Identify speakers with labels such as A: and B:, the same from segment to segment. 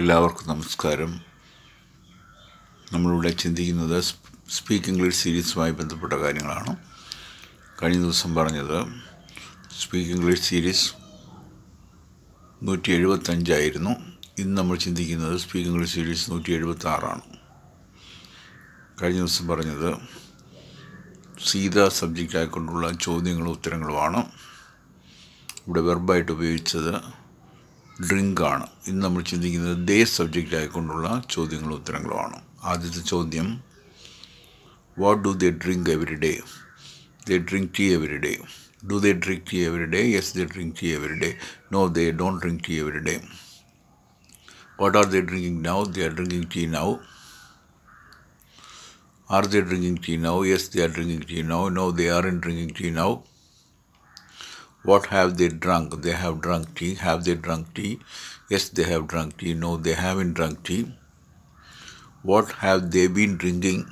A: എല്ലാവർക്കും നമസ്കാരം നമ്മളിവിടെ ചിന്തിക്കുന്നത് സ്പീക്ക് ഇംഗ്ലീഷ് സീരീസുമായി ബന്ധപ്പെട്ട കാര്യങ്ങളാണ് കഴിഞ്ഞ ദിവസം പറഞ്ഞത് സ്പീക്ക് ഇംഗ്ലീഷ് സീരീസ് നൂറ്റി എഴുപത്തഞ്ചായിരുന്നു ഇന്ന് നമ്മൾ ചിന്തിക്കുന്നത് സ്പീക്ക് ഇംഗ്ലീഷ് സീരീസ് നൂറ്റി എഴുപത്താറാണ് കഴിഞ്ഞ ദിവസം പറഞ്ഞത് സീത സബ്ജക്റ്റായിക്കൊണ്ടുള്ള ചോദ്യങ്ങളും ഉത്തരങ്ങളുമാണ് ഇവിടെ വെർബായിട്ട് ഉപയോഗിച്ചത് ഡ്രിങ്കാണ് ഇന്ന് നമ്മൾ ചിന്തിക്കുന്നത് ദേ സബ്ജക്റ്റ് ആയിക്കൊണ്ടുള്ള ചോദ്യങ്ങളും ഉത്തരങ്ങളുമാണ് ആദ്യത്തെ ചോദ്യം what do they drink every day they drink tea every day do they drink tea every day yes they drink tea every day no they don't drink tea every day what are they drinking now they are drinking tea now are they drinking tea now yes they are drinking tea now no they aren't drinking tea now What have they drunk? They have drunk tea. Have they drunk tea? Yes, they have drunk tea. No, they haven't drunk tea. What have they been drinking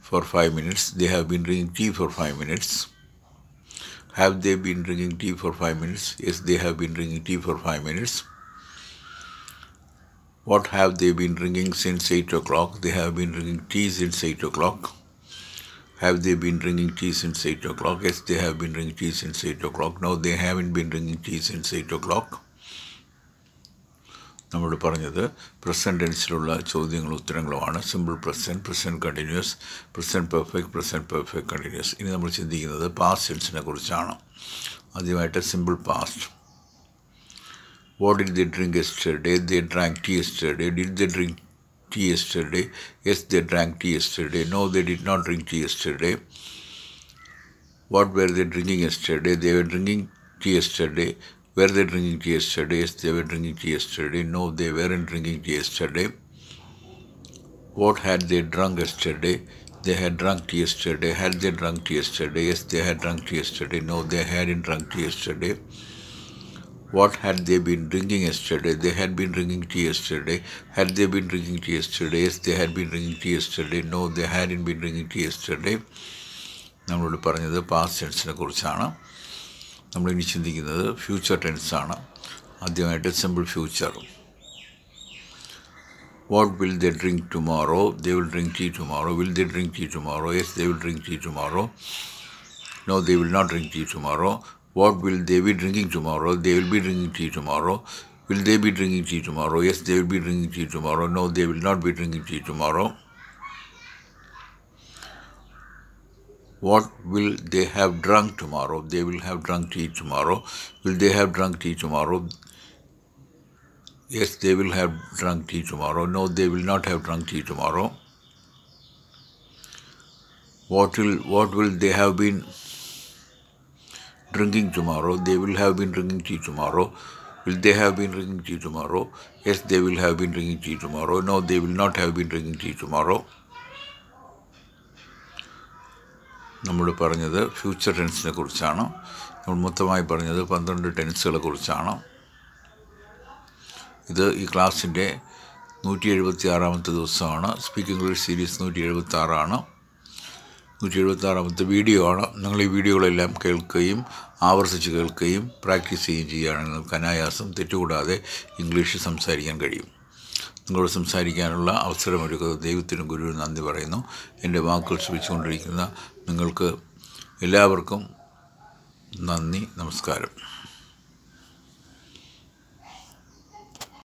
A: for five minutes? They have been drinking tea for five minutes. Have they been drinking tea for five minutes? Yes, they have been drinking tea for five minutes. What have they been drinking since 8 o'clock? They have been drinking tea since 8 o'clock. Have they been drinking tea since 8 o'clock? Yes, they have been drinking tea since 8 o'clock. No, they haven't been drinking tea since 8 o'clock. നമ്മൾ പറഞ്ഞത് present ടെൻസിലുള്ള ചോദ്യങ്ങളും ഉത്തരങ്ങളുമാണ് simple present present continuous present perfect present perfect continuous ഇനി നമ്മൾ ചിന്തിക്കുന്നത് past ടെൻസിനെ കുറിച്ചാണ് ആദ്യമായിട്ട് simple past what did they drink yesterday they drank tea yesterday did they drink tea yesterday. Yes, they drank tea yesterday. No, they did not drink tea yesterday. What were they drinking yesterday? They were drinking tea yesterday. Were they drinking tea yesterday? Yes, they were drinking tea yesterday. No, they weren't drinking tea yesterday. What had they drunk yesterday? They had drunk tea yesterday. Had they drunk tea yesterday? Yes, they had drunk tea yesterday. No, they hadn't drunk tea yesterday. What had they been drinking yesterday? They had been drinking tea yesterday. Had they been drinking tea yesterday? Yes, they had been drinking tea yesterday. No, they hadn't been drinking tea yesterday. നമ്മളോട് പറഞ്ഞത് past ടെൻസിനെ കുറിച്ചാണ് നമ്മളിനി ചിന്തിക്കുന്നത് future ടെൻസാണ് ആദ്യമായിട്ട് simple future what will they drink tomorrow they will drink tea tomorrow will they drink tea tomorrow yes they will drink tea tomorrow no they will not drink tea tomorrow what will they be drinking tomorrow? They will be drinking tea tomorrow. Will they be drinking tea tomorrow? Yes, they will be drinking tea tomorrow. No, they will not be drinking tea tomorrow. What will they have drunk tomorrow? They will have drunk tea tomorrow. Will they have drunk tea tomorrow? Yes, they will have drunk tea tomorrow. No, they will not have drunk tea tomorrow. What will what will they have been drinking tomorrow? They will have been drinking tea tomorrow. Will they have been drinking tea tomorrow? Yes, they will have been drinking tea tomorrow. No, they will not have been drinking tea tomorrow. നമ്മൾ പറഞ്ഞത് future ടെൻസിനെ കുറിച്ചാണ് നമ്മൾ മൊത്തമായി പറഞ്ഞത് പന്ത്രണ്ട് ടെൻസുകളെ കുറിച്ചാണ് ഇത് ഈ ക്ലാസ്സിൻ്റെ നൂറ്റി എഴുപത്തി ആറാമത്തെ ദിവസമാണ് സ്പീക്കിംഗ് ഇംഗ്ലീഷ് സീരീസ് നൂറ്റി എഴുപത്തി ആറാണ് നൂറ്റി എഴുപത്താറാമത്തെ വീഡിയോ ആണ് നിങ്ങൾ ഈ വീഡിയോകളെല്ലാം കേൾക്കുകയും ആവർത്തിച്ച് കേൾക്കുകയും പ്രാക്ടീസ് ചെയ്യുകയും ചെയ്യുകയാണെങ്കിൽ നിങ്ങൾക്ക് അനായാസം തെറ്റുകൂടാതെ ഇംഗ്ലീഷ് സംസാരിക്കാൻ കഴിയും നിങ്ങളോട് സംസാരിക്കാനുള്ള അവസരമൊരുക്കുന്നത് ദൈവത്തിനും ഗുരുവിനും നന്ദി പറയുന്നു എൻ്റെ വാക്കുകൾ ശ്രമിച്ചുകൊണ്ടിരിക്കുന്ന നിങ്ങൾക്ക് എല്ലാവർക്കും നന്ദി നമസ്കാരം